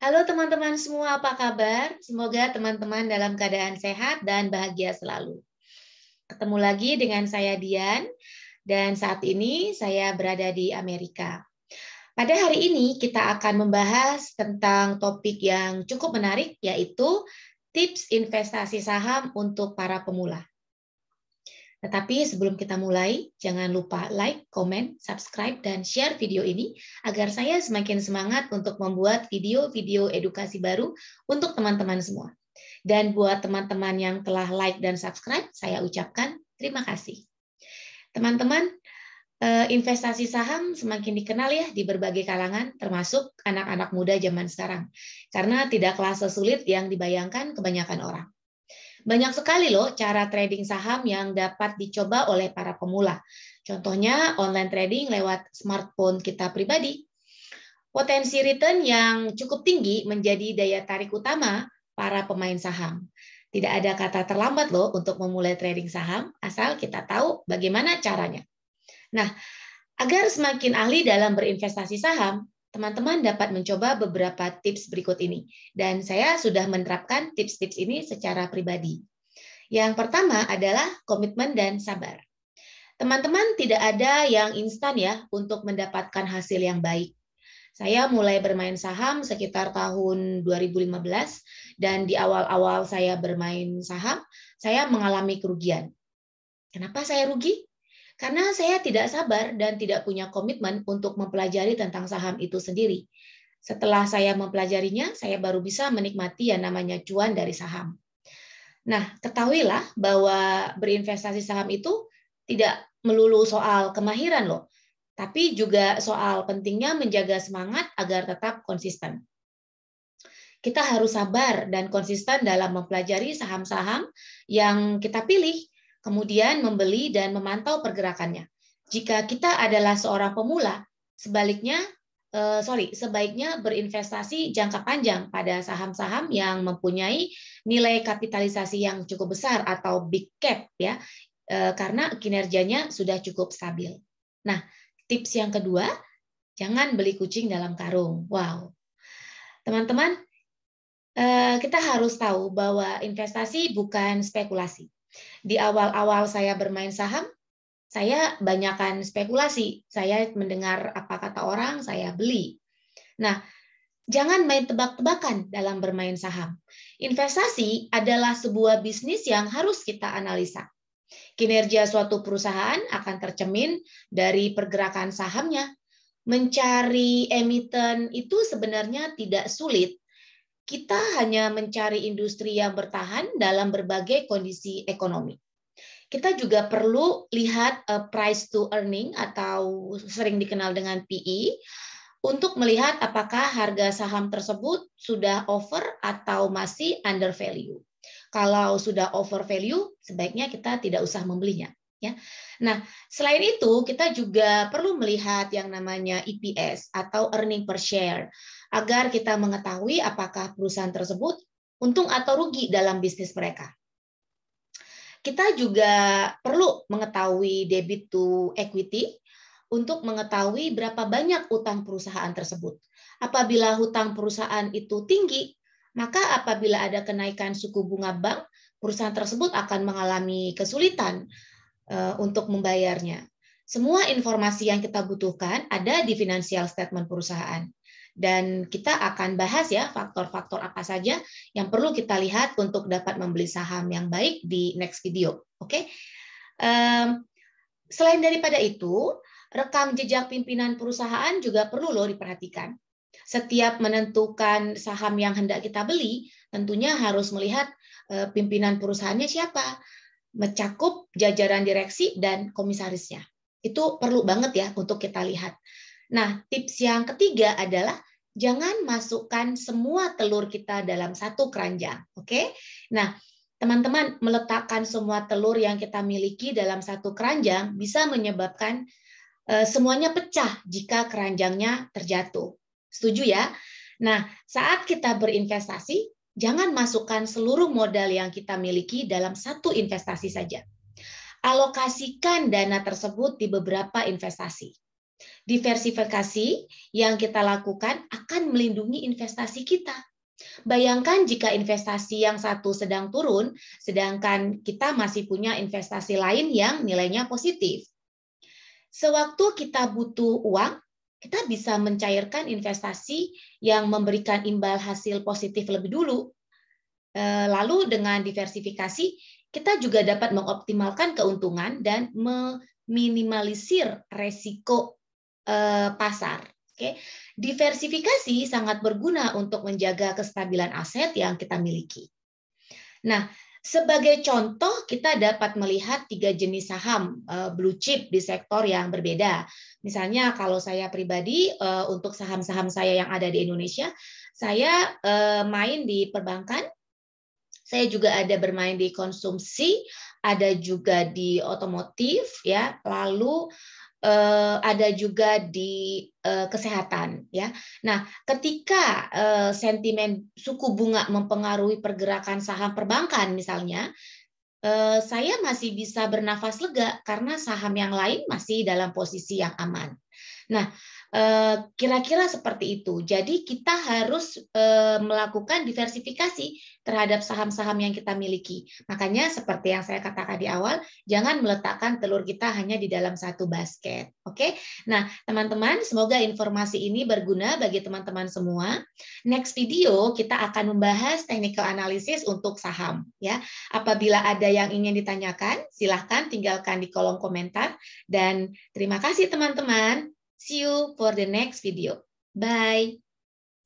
Halo teman-teman semua, apa kabar? Semoga teman-teman dalam keadaan sehat dan bahagia selalu. Ketemu lagi dengan saya Dian, dan saat ini saya berada di Amerika. Pada hari ini kita akan membahas tentang topik yang cukup menarik, yaitu tips investasi saham untuk para pemula. Tetapi sebelum kita mulai, jangan lupa like, comment, subscribe, dan share video ini agar saya semakin semangat untuk membuat video-video edukasi baru untuk teman-teman semua. Dan buat teman-teman yang telah like dan subscribe, saya ucapkan terima kasih. Teman-teman, eh, investasi saham semakin dikenal ya di berbagai kalangan, termasuk anak-anak muda zaman sekarang. Karena tidaklah sesulit yang dibayangkan kebanyakan orang. Banyak sekali loh cara trading saham yang dapat dicoba oleh para pemula. Contohnya online trading lewat smartphone kita pribadi. Potensi return yang cukup tinggi menjadi daya tarik utama para pemain saham. Tidak ada kata terlambat loh untuk memulai trading saham, asal kita tahu bagaimana caranya. Nah, agar semakin ahli dalam berinvestasi saham, teman-teman dapat mencoba beberapa tips berikut ini. Dan saya sudah menerapkan tips-tips ini secara pribadi. Yang pertama adalah komitmen dan sabar. Teman-teman tidak ada yang instan ya untuk mendapatkan hasil yang baik. Saya mulai bermain saham sekitar tahun 2015 dan di awal-awal saya bermain saham, saya mengalami kerugian. Kenapa saya rugi? Karena saya tidak sabar dan tidak punya komitmen untuk mempelajari tentang saham itu sendiri. Setelah saya mempelajarinya, saya baru bisa menikmati yang namanya cuan dari saham. Nah, ketahuilah bahwa berinvestasi saham itu tidak melulu soal kemahiran loh, tapi juga soal pentingnya menjaga semangat agar tetap konsisten kita harus sabar dan konsisten dalam mempelajari saham-saham yang kita pilih kemudian membeli dan memantau pergerakannya. Jika kita adalah seorang pemula, sebaliknya uh, sorry, sebaiknya berinvestasi jangka panjang pada saham-saham yang mempunyai nilai kapitalisasi yang cukup besar atau big cap ya, uh, karena kinerjanya sudah cukup stabil. Nah, tips yang kedua, jangan beli kucing dalam karung. Wow, teman-teman, eh, kita harus tahu bahwa investasi bukan spekulasi. Di awal-awal saya bermain saham, saya banyakkan spekulasi. Saya mendengar apa kata orang, saya beli. Nah, jangan main tebak-tebakan dalam bermain saham. Investasi adalah sebuah bisnis yang harus kita analisa. Kinerja suatu perusahaan akan tercemin dari pergerakan sahamnya. Mencari emiten itu sebenarnya tidak sulit kita hanya mencari industri yang bertahan dalam berbagai kondisi ekonomi. Kita juga perlu lihat eh, price to earning atau sering dikenal dengan PE untuk melihat apakah harga saham tersebut sudah over atau masih under value. Kalau sudah over value, sebaiknya kita tidak usah membelinya ya. Nah, selain itu kita juga perlu melihat yang namanya EPS atau earning per share agar kita mengetahui apakah perusahaan tersebut untung atau rugi dalam bisnis mereka. Kita juga perlu mengetahui debit to equity untuk mengetahui berapa banyak utang perusahaan tersebut. Apabila hutang perusahaan itu tinggi, maka apabila ada kenaikan suku bunga bank, perusahaan tersebut akan mengalami kesulitan Eh, untuk membayarnya. Semua informasi yang kita butuhkan ada di financial statement perusahaan. Dan kita akan bahas ya faktor-faktor apa saja yang perlu kita lihat untuk dapat membeli saham yang baik di next video. Oke. Okay? selain daripada itu, rekam jejak pimpinan perusahaan juga perlu loh diperhatikan. Setiap menentukan saham yang hendak kita beli, tentunya harus melihat eh, pimpinan perusahaannya siapa, mencakup jajaran direksi dan komisarisnya. Itu perlu banget ya untuk kita lihat. Nah, tips yang ketiga adalah jangan masukkan semua telur kita dalam satu keranjang, oke? Okay? Nah, teman-teman meletakkan semua telur yang kita miliki dalam satu keranjang bisa menyebabkan eh, semuanya pecah jika keranjangnya terjatuh. Setuju ya? Nah, saat kita berinvestasi, jangan masukkan seluruh modal yang kita miliki dalam satu investasi saja. Alokasikan dana tersebut di beberapa investasi. Diversifikasi yang kita lakukan akan melindungi investasi kita. Bayangkan jika investasi yang satu sedang turun, sedangkan kita masih punya investasi lain yang nilainya positif. Sewaktu kita butuh uang, kita bisa mencairkan investasi yang memberikan imbal hasil positif lebih dulu. Eh, lalu dengan diversifikasi, kita juga dapat mengoptimalkan keuntungan dan meminimalisir resiko eh, pasar. Oke. Diversifikasi sangat berguna untuk menjaga kestabilan aset yang kita miliki. Nah, sebagai contoh, kita dapat melihat tiga jenis saham eh, blue chip di sektor yang berbeda. Misalnya kalau saya pribadi eh, untuk saham-saham saya yang ada di Indonesia, saya eh, main di perbankan, saya juga ada bermain di konsumsi, ada juga di otomotif ya, lalu eh, ada juga di eh, kesehatan ya. Nah, ketika eh, sentimen suku bunga mempengaruhi pergerakan saham perbankan misalnya, eh, saya masih bisa bernafas lega karena saham yang lain masih dalam posisi yang aman Nah, eh, kira-kira seperti itu. Jadi kita harus eh, melakukan diversifikasi terhadap saham-saham yang kita miliki. Makanya seperti yang saya katakan di awal, jangan meletakkan telur kita hanya di dalam satu basket. Oke? Nah, teman-teman, semoga informasi ini berguna bagi teman-teman semua. Next video kita akan membahas technical analysis untuk saham, ya. Apabila ada yang ingin ditanyakan, silahkan tinggalkan di kolom komentar dan terima kasih teman-teman. See you for the next video. Bye.